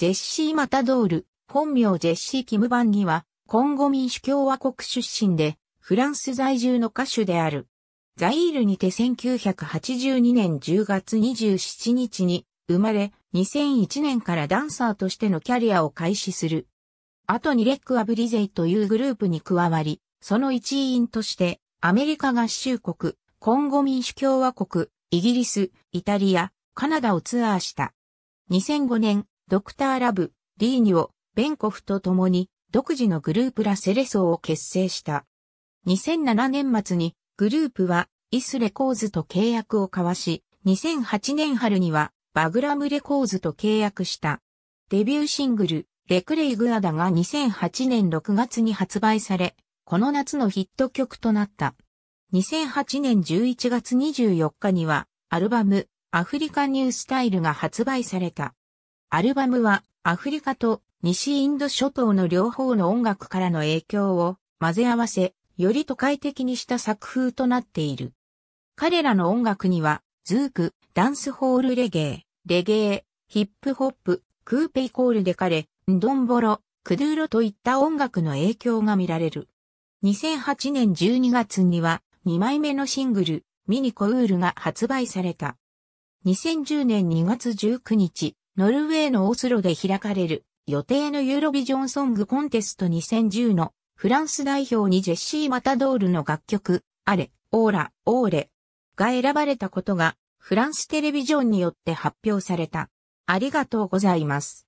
ジェッシー・マタドール、本名ジェッシー・キムバンギは、コンゴ民主共和国出身で、フランス在住の歌手である。ザイールにて1982年10月27日に生まれ、2001年からダンサーとしてのキャリアを開始する。後にレック・アブリゼイというグループに加わり、その一員として、アメリカ合衆国、コンゴ民主共和国、イギリス、イタリア、カナダをツアーした。2005年、ドクター・ラブ、リーニオ、ベンコフと共に独自のグループラセレソーを結成した。2007年末にグループはイスレコーズと契約を交わし、2008年春にはバグラムレコーズと契約した。デビューシングル、レクレイグアダが2008年6月に発売され、この夏のヒット曲となった。2008年11月24日には、アルバム、アフリカニュースタイルが発売された。アルバムはアフリカと西インド諸島の両方の音楽からの影響を混ぜ合わせ、より都会的にした作風となっている。彼らの音楽には、ズーク、ダンスホールレゲエ、レゲエ、ヒップホップ、クーペイコールデカレ、ンドンボロ、クドゥーロといった音楽の影響が見られる。2008年12月には2枚目のシングル、ミニコウールが発売された。2010年2月19日、ノルウェーのオスロで開かれる予定のユーロビジョンソングコンテスト2010のフランス代表にジェシー・マタドールの楽曲、アレ、オーラ、オーレが選ばれたことがフランステレビジョンによって発表された。ありがとうございます。